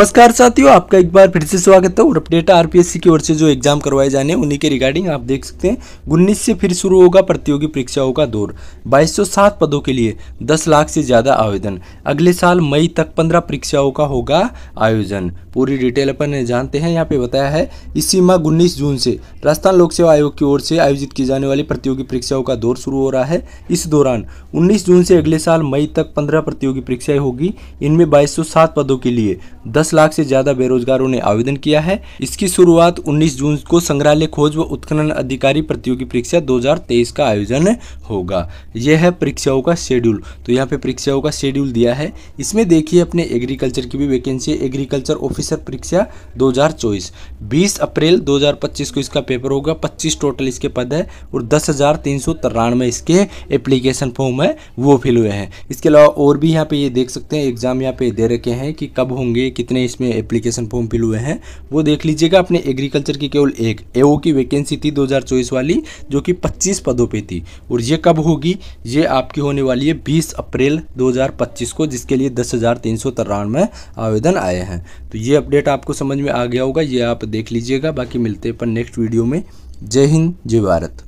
नमस्कार साथियों आपका एक बार फिर से स्वागत है और अपडेट आरपीएससी की ओर से जो एग्जाम करवाए जाने हैं उन्हीं के रिगार्डिंग आप देख सकते हैं उन्नीस से फिर शुरू होगा प्रतियोगी परीक्षाओं का दौर 2207 पदों के लिए 10 लाख से ज़्यादा आवेदन अगले साल मई तक 15 परीक्षाओं का होगा आयोजन पूरी डिटेल अपन जानते हैं यहाँ पे बताया है इस सीमा उन्नीस जून से राजस्थान लोक सेवा आयोग की ओर से आयोजित की जाने वाली प्रतियोगी परीक्षाओं का दौर शुरू हो रहा है इस दौरान उन्नीस जून से अगले साल मई तक पंद्रह प्रतियोगी परीक्षाएं होगी इनमें बाईस पदों के लिए दस दस लाख से ज्यादा बेरोजगारों ने आवेदन किया है इसकी शुरुआत 19 जून को संग्रहालय खोज व उत्खनन अधिकारी प्रतियोगी परीक्षा 2023 का आयोजन होगा यह है परीक्षाओं का शेड्यूल तो यहाँ पे परीक्षाओं का शेड्यूल दिया है इसमें देखिए अपने एग्रीकल्चर की भी वैकेंसी एग्रीकल्चर ऑफिसर परीक्षा दो 20 अप्रैल 2025 को इसका पेपर होगा 25 टोटल इसके पद है और दस हज़ार तीन सौ तिरानवे इसके एप्लीकेशन फॉर्म है वो फिल हुए हैं इसके अलावा और भी यहाँ पे ये देख सकते हैं एग्जाम यहाँ पे दे रखे हैं कि कब होंगे कितने कितने इसमें एप्लीकेशन फॉर्म फिल हुए हैं वो देख लीजिएगा अपने एग्रीकल्चर की केवल एक एओ की वैकेंसी थी 2024 वाली जो कि 25 पदों पे थी और ये कब होगी ये आपकी होने वाली है 20 अप्रैल 2025 को जिसके लिए दस हजार आवेदन आए हैं तो ये अपडेट आपको समझ में आ गया होगा ये आप देख लीजिएगा बाकी मिलते हैं पर नेक्स्ट वीडियो में जय हिंद जय भारत